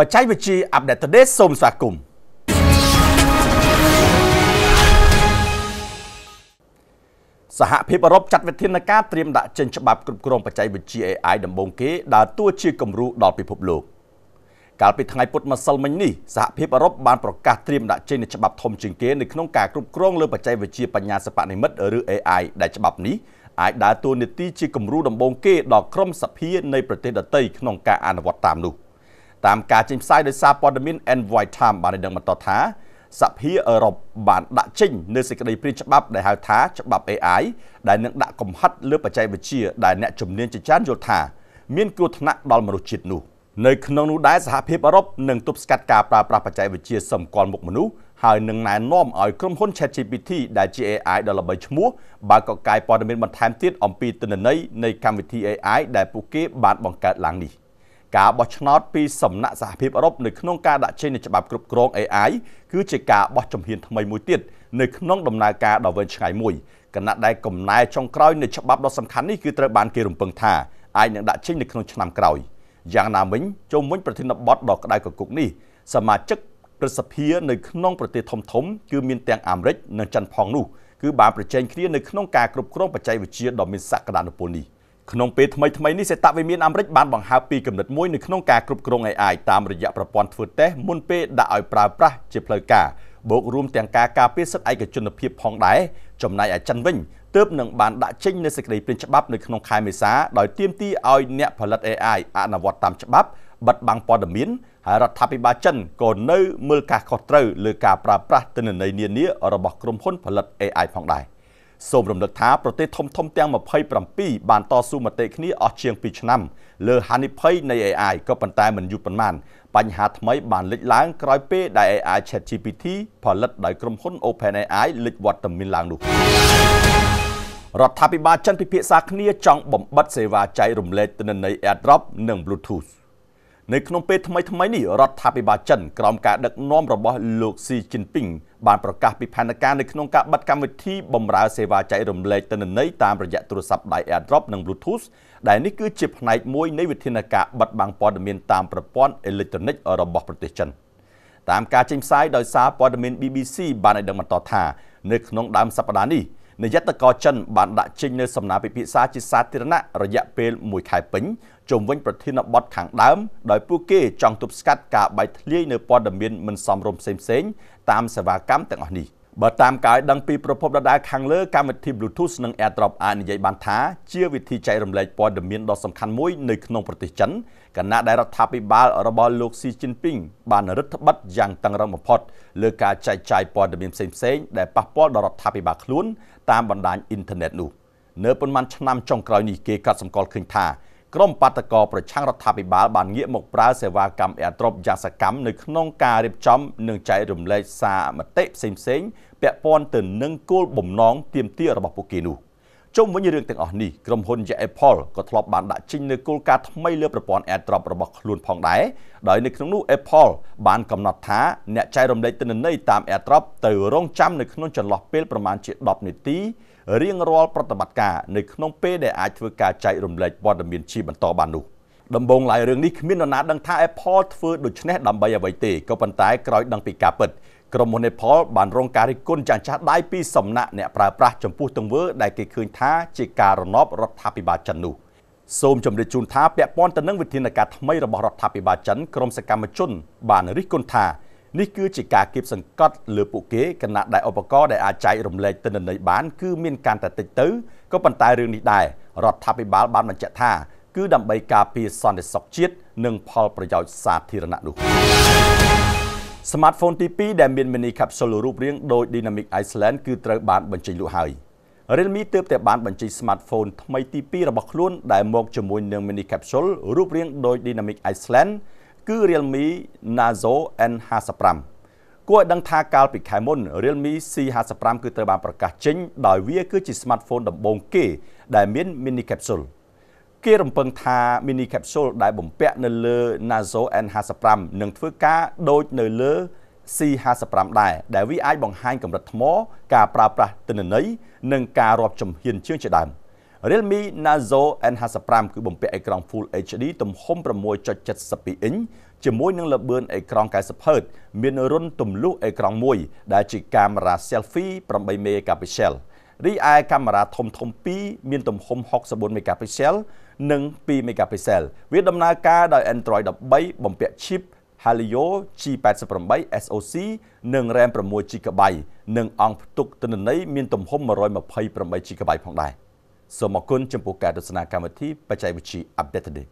បច្ចេកវិទ្យា Update Today សូមស្វាគមន៍សហភាពអឺរ៉ុបចាត់វិធានការត្រៀមដាក់ចេញច្បាប់គ្រប់គ្រងបច្ចេកវិទ្យា AI ដំបូងគេដើរតួជាគំរូដល់ពិភពលោកកាលពីថ្ងៃពុធម្សិលមិញនេះសហភាពអឺរ៉ុបបានប្រកាសត្រៀមដាក់ចេញនូវច្បាប់ធំជាងគេនៅក្នុងការគ្រប់គ្រងលើបច្ចេកវិទ្យាបញ្ញាសិប្បនិម្មិតឬ AI ដែលច្បាប់នេះអាចដើរតួនាទីជាគំរូដំបូងគេដល់ក្រុមសភានៃប្រទេសដទៃក្នុងការអនុវត្តតាមនោះ។តាមការចេញផ្សាយដោយសារព័ត៌មាន Envoy Time បានដឹងបន្តថាសហភាពអឺរ៉ុបបាន ដាក់ចេញនូវសេចក្តីព្រាងច្បាប់ដែលហៅថាច្បាប់ AI ដែលនឹងដាក់កំហិតលើបច្ចេកវិទ្យាដែលអ្នកជំនាញជាច្រើនយល់ថាមានគ្រោះថ្នាក់ដល់មនុស្សជាតិនោះនៅក្នុងនោះដែរសហភាពអឺរ៉ុបនឹងទប់ស្កាត់ការប្រើប្រាស់បច្ចេកវិទ្យាសម្គាល់មុខមនុស្សហើយនឹងណែនាំឲ្យក្រុមហ៊ុន ChatGPT ដែលជា AI ដ៏ល្បីឈ្មោះបើកកកាយព័ត៌មានបន្ថែមទៀតអំពីទិន្នន័យនៃកម្មវិធី AI ដែលពួកគេ បានបង្កើតឡើងនេះ។ការបោះឆ្នោតពីសំណាក់សហភាពអឺរ៉ុបនៅក្នុងការដាក់ចេញនូវច្បាប់គ្រប់គ្រង AI គឺជាការបោះជំហានថ្មីមួយទៀតនៅក្នុងដំណើរការដ៏វែងឆ្ងាយមួយគណៈដែលកំណែចុងក្រោយនៃច្បាប់ដ៏សំខាន់នេះគឺត្រូវបានគេរំពឹងថាអាចនឹងដាក់ចេញនៅក្នុងឆ្នាំក្រោយយ៉ាងណាមិញជុំវិញប្រធានបទដ៏ក្តៅគគុកនេះសមាជិកប្រសិទ្ធិនៅក្នុងប្រទេសធំធំគឺមានទាំងអាមេរិកនិងចិនផងនោះគឺបានប្រជែងគ្នានៅក្នុងការគ្រប់គ្រងបច្ចេកវិទ្យាដ៏មានសក្តានុពលនេះក្នុងពេលថ្មីថ្មីនេះសេតវិមានអាមេរិកបានបង្ហើបពីគំនិតមួយនៅក្នុងការគ្រប់គ្រង AI តាមរយៈប្រព័ន្ធធ្វើតេស្តមុនពេលដាក់ឲ្យប្រើប្រាស់ជាផ្លូវការបូករួមទាំងការការពារសិទ្ធិឯកជនភាពផងដែរចំណែកអាចិនវិញទើបនឹងបានដាក់ចេញនូវសេចក្តីព្រាងច្បាប់នៅក្នុងខែមេសាដោយទាមទារឲ្យអ្នកផលិត AI អនុវត្តតាមច្បាប់បិទបាំងព័ត៌មានហើយរដ្ឋាភិបាលចិនក៏នៅមើលការខុសត្រូវលើការប្រើប្រាស់ទិន្នន័យនានារបស់ក្រុមហ៊ុនផលិត AI ផងដែរ។សូមរំលឹកថាប្រទេសធំធំទាំង27បានតស៊ូមតិគ្នាអស់ជាង2ឆ្នាំលើហានិភ័យនៃ AI ក៏ប៉ុន្តែមិនយូរប៉ុន្មានបញ្ហាថ្មីបានលេចឡើងក្រោយពេលដែល AI ChatGPT ផលិត ដោយក្រុមហ៊ុន OpenAI លេចវត្តមានឡើងនោះរដ្ឋាភិបាលចិនពិភាក្សាគ្នា ចង់បំបិតសេវាចែករំលែកទិន្នន័យ AirDrop និង Bluetooth នៅក្នុងពេលថ្មីថ្មីនេះរដ្ឋាភិបាលចិនក្រោមការដឹកនាំរបស់លោកស៊ីជីនពីងបានប្រកាសពីផែនការនៅក្នុងការបិទកម្មវិធីបម្រើសេវាចែករំលែកទិន្នន័យតាមរយៈទូរស័ព្ទដៃ AirDrop និង Bluetooth ដែលនេះគឺជាផ្នែកមួយនៃវិធានការបិទបាំងព័ត៌មានតាមប្រព័ន្ធអេឡិចត្រូនិករបស់ប្រទេសចិនតាមការចេញផ្សាយដោយសារព័ត៌មាន BBC បានឲ្យដឹងបន្តថានៅក្នុងដើមសប្តាហ៍នេះនាយិត្តករចិនបានដាក់ចេញនូវសំណើពិភាក្សាជាសាធារណៈរយៈពេល1ខែពេញជុំវិញប្រធានបទខាងដើមដោយពួកគេចង់ទប់ស្កាត់ការបែកធ្លាយនៅព័ត៌មានមិនសមរម្យផ្សេងៗតាមសេវាកម្មទាំងអស់នេះបើតាមការឲ្យដឹងពីប្រភពដដែលខាងលើ កម្មវិធី Bluetooth និង AirDrop អាចនិយាយបានថាជាវិធីចែករំលែកព័ត៌មានដ៏សំខាន់មួយនៅក្នុងប្រទេសចិនគណៈដែលរដ្ឋាភិបាលរបស់លោកស៊ីជីនពីងបានរឹតបន្តឹងយ៉ាងតឹងរ៉ឹងបំផុតលើការចែកចាយព័ត៌មានផ្សេងៗដែលប៉ះពាល់ដល់រដ្ឋាភិបាលខ្លួនតាមបណ្ដាញអ៊ីនធឺណិតនោះនៅប៉ុន្មានឆ្នាំចុងក្រោយនេះគេក៏សម្គាល់ឃើញថាក្រុមបាតកោប្រឆាំងរដ្ឋាភិបាលបានងាកមកប្រើសេវាកម្មអេដ្រុបយ៉ាងសកម្មនៅក្នុងការរៀបចំនិងចែករំលែកសារមតិផ្សេងៗពាក់ព័ន្ធទៅនឹងគោលបំណងទាមទាររបស់ពួកគេនោះជុំវិញរឿងទាំងអស់នេះក្រុមហ៊ុន Apple ក៏ធ្លាប់បានដាក់ចេញនូវគោលការណ៍ថ្មីលើប្រព័ន្ធ AirDrop របស់ខ្លួនផងដែរដោយនៅក្នុងនោះ Apple បានកំណត់ថាអ្នកចែករំលែកទិន្នន័យតាម AirDrop ទៅរងចាំនៅក្នុងចន្លោះពេលប្រមាណជា10នាទីរៀងរាល់ប្រតិបត្តិការនៅក្នុងពេលដែលអាចធ្វើការចែករំលែកព័ត៌មានជាបន្តបាននោះដំបងឡាយរឿងនេះគ្មាននរណាដឹងថា Apple ធ្វើដូច្នេះដើម្បីអ្វីទេក៏ប៉ុន្តែក្រោយដឹងពីការពិតក្រុមហ៊ុន Apple បានរងការរិះគន់យ៉ាងចាស់ដៃពីសំណាក់អ្នកប្រើប្រាស់ចំពោះទង្វើដែលគេឃើញថាជាការរណបរដ្ឋាភិបាលចិននោះសូមជម្រាបជូនថាពាក់ព័ន្ធទៅនឹងវិធានការថ្មីរបស់រដ្ឋាភិបាលចិនក្រមសកម្មជន បានរិះគន់ថានេះគឺជាការគៀបសង្កត់លើពួកគេគណៈដែលឧបករណ៍ដែលអាចចែករំលែកទិន្នន័យបានគឺមានកាន់តែតិចទៅក៏ប៉ុន្តែរឿងនេះដែររដ្ឋាភិបាល បានបញ្ជាក់ថា គឺដើម្បីការពារសន្តិសុខជាតិនិងផលប្រយោជន៍សាធារណៈនោះ Smartphone ទី2ដែលមាន mini capsule រូបរាងដោយ Dynamic Iceland គឺត្រូវបានបញ្ចេញលក់ហើយ Realme ទើបតែបានបញ្ចេញ smartphone ថ្មីទី2របស់ខ្លួនដែលមកជាមួយនឹង mini capsule រូបរាងដោយ Dynamic Iceland គឺ Realme Nazo N55 គួរឲ្យដឹងថាកាលពីខែមុន Realme C55 គឺត្រូវបានប្រកាសចេញ ដោយវាគឺជា smartphone ដំបូងគេដែលមាន mini capsule គេរំពឹងថា mini capsule ដែលបំពាក់នៅលើ Nazo N55 នឹងធ្វើការដូចនៅលើ C55 ដែរដែលវាអាចបង្ហាញកម្រិតថ្មការប្រើប្រាស់ទិន្នន័យនិងការរាប់ចំហៀនជើងជាដើម។ Realme Nazo N55 គឺបំពាក់អេក្រង់ Full HD ទំហំ6.72អ៊ីនជាមួយនឹងល្បឿនអេក្រង់ 90Hz មានរុន្ធទម្លុះអេក្រង់មួយដែលជាកាមេរ៉ា selfie 8 megapixel រីឯកាមេរ៉ាធំធំ2មានទំហំ64 megapixel និង2 megapixel វាដំណើរការដោយ Android 13បំពាក់ chip Helio G88 SoC និង RAM 6GB និងអង្គផ្ទុកទិន្នន័យមានទំហំ 128GB ផងដែរ។សូមអរគុណចំពោះការទស្សនាកម្មវិធីបច្ចេកវិទ្យា Update Today